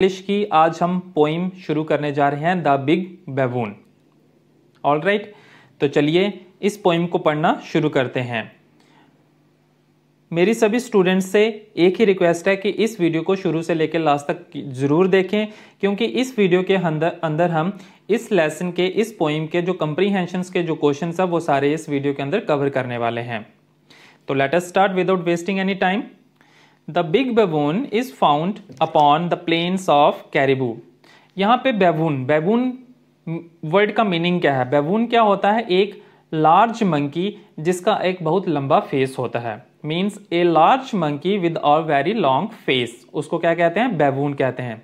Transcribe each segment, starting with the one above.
English की आज हम पोइम शुरू करने जा रहे हैं the big baboon all right तो चलिए इस पोइम को पढ़ना शुरू करते हैं मेरी सभी स्टूडेंट्स से एक ही रिक्वेस्ट है कि इस वीडियो को शुरू से लेकर लास्ट तक ज़रूर देखें क्योंकि इस वीडियो के अंदर अंदर हम इस लेसन के इस पोइम के जो कंप्रीहेंशन के जो क्वेश्चन है वो सारे इस वीडियो के अंदर कवर करने वाले हैं तो let start without wasting any time the big baboon is found upon the plains of Caribou यहाँ पे बेबून बेबून वर्ड का मीनिंग क्या है बेबून क्या होता है एक लार्ज मंकी जिसका एक बहुत लंबा फेस होता है means a large monkey with a very long face उसको क्या कहते हैं बेबून कहते हैं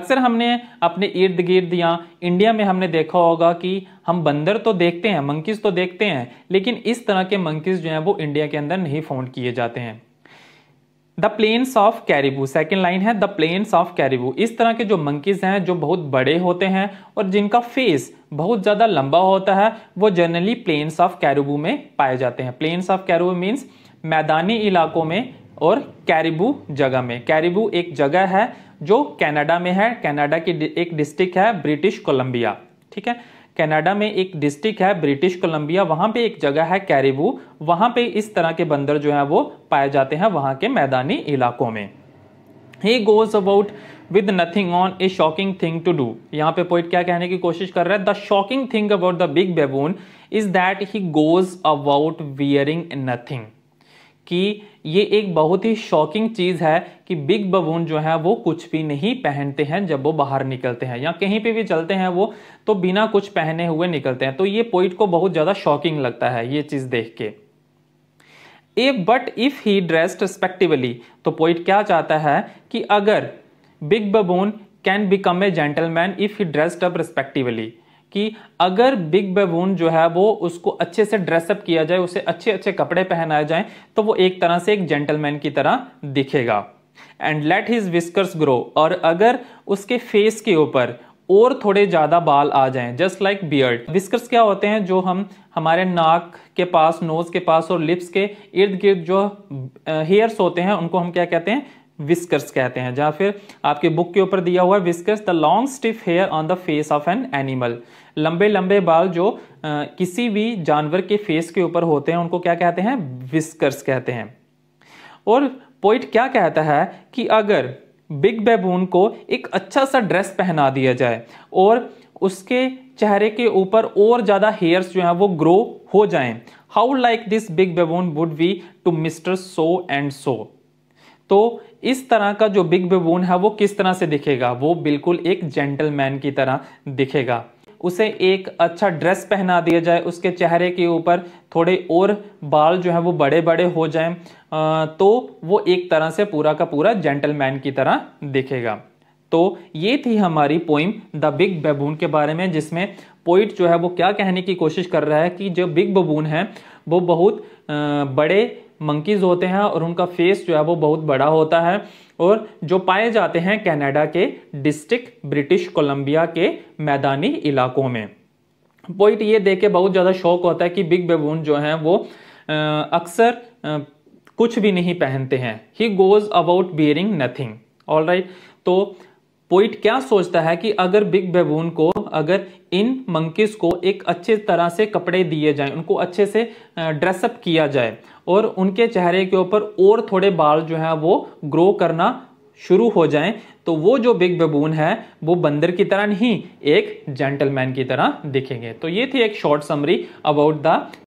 अक्सर हमने अपने इर्द गिर्द या इंडिया में हमने देखा होगा कि हम बंदर तो देखते हैं मंकीज तो देखते हैं लेकिन इस तरह के मंकीज जो हैं वो इंडिया के अंदर नहीं फाउंड किए जाते हैं the plains of Caribou second line है द प्लेन्स ऑफ कैरिबू इस तरह के जो मंकीज हैं जो बहुत बड़े होते हैं और जिनका फेस बहुत ज़्यादा लंबा होता है वो जनरली प्लेन्स ऑफ कैरिबू में पाए जाते हैं प्लेन्स ऑफ कैरिबू मीन्स मैदानी इलाकों में और कैरिबू जगह में कैरिबू एक जगह है जो कैनेडा में है कैनेडा की एक डिस्ट्रिक्ट है ब्रिटिश कोलंबिया ठीक है कनाडा में एक डिस्ट्रिक्ट है ब्रिटिश कोलंबिया वहां पे एक जगह है कैरिबू वहां पे इस तरह के बंदर जो है वो पाए जाते हैं वहां के मैदानी इलाकों में ही goes about with nothing on a shocking thing to do यहाँ पे पोइट क्या कहने की कोशिश कर रहा है the shocking thing about the big baboon is that he goes about wearing nothing कि ये एक बहुत ही शॉकिंग चीज़ है कि बिग बबून जो है वो कुछ भी नहीं पहनते हैं जब वो बाहर निकलते हैं या कहीं पे भी चलते हैं वो तो बिना कुछ पहने हुए निकलते हैं तो ये पॉइंट को बहुत ज़्यादा शॉकिंग लगता है ये चीज़ देख के a but if he dressed respectively तो पॉइंट क्या चाहता है कि अगर big baboon can become a gentleman if he dressed up respectively कि अगर बिग बेबून जो है वो उसको अच्छे से ड्रेसअप किया जाए उसे अच्छे अच्छे कपड़े पहनाए जाए तो वो एक तरह से एक जेंटलमैन की तरह दिखेगा and let his whiskers grow और अगर उसके फेस के ऊपर और थोड़े ज़्यादा बाल आ जाएं जस्ट लाइक बियर्ड विस्कर्स क्या होते हैं जो हम हमारे नाक के पास नोज़ के पास और लिप्स के इर्द गिर्द जो हेयर्स होते हैं उनको हम क्या कहते हैं विस्कर्स कहते हैं या फिर आपके बुक के ऊपर दिया हुआ है whiskers the long stiff hair on the face of an animal लंबे लंबे बाल जो आ, किसी भी जानवर के फेस के ऊपर होते हैं उनको क्या कहते हैं विस्कर्स कहते हैं और पोइट क्या कहता है कि अगर बिग बेबून को एक अच्छा सा ड्रेस पहना दिया जाए और उसके चेहरे के ऊपर और ज़्यादा हेयर्स जो हैं वो ग्रो हो जाएं how like this big baboon would be to mister so and so तो इस तरह का जो बिग बेबून है वो किस तरह से दिखेगा वो बिल्कुल एक जेंटलमैन की तरह दिखेगा उसे एक अच्छा ड्रेस पहना दिया जाए उसके चेहरे के ऊपर थोड़े और बाल जो है वो बड़े बड़े हो जाएं तो वो एक तरह से पूरा का पूरा जेंटलमैन की तरह दिखेगा तो ये थी हमारी पोइम द बिग बेबून के बारे में जिसमें पोइट जो है वो क्या कहने की कोशिश कर रहा है कि जो बिग बबून है वो बहुत बड़े मंकीज़ होते हैं और उनका फेस जो है वो बहुत बड़ा होता है और जो पाए जाते हैं कनाडा के डिस्ट्रिक्ट ब्रिटिश कोलंबिया के मैदानी इलाकों में पॉइंट ये देख के बहुत ज़्यादा शौक होता है कि बिग बेबून जो हैं वो अक्सर कुछ भी नहीं पहनते हैं he goes about bearing nothing all right तो पोइट क्या सोचता है कि अगर बिग बेबून को अगर इन मंकीज़ को एक अच्छे तरह से कपड़े दिए जाएं उनको अच्छे से ड्रेसअप किया जाए और उनके चेहरे के ऊपर और थोड़े बाल जो हैं वो ग्रो करना शुरू हो जाएं तो वो जो बिग बबून है वो बंदर की तरह नहीं एक जेंटलमैन की तरह दिखेंगे तो ये थी एक शॉर्ट समरी अबाउट द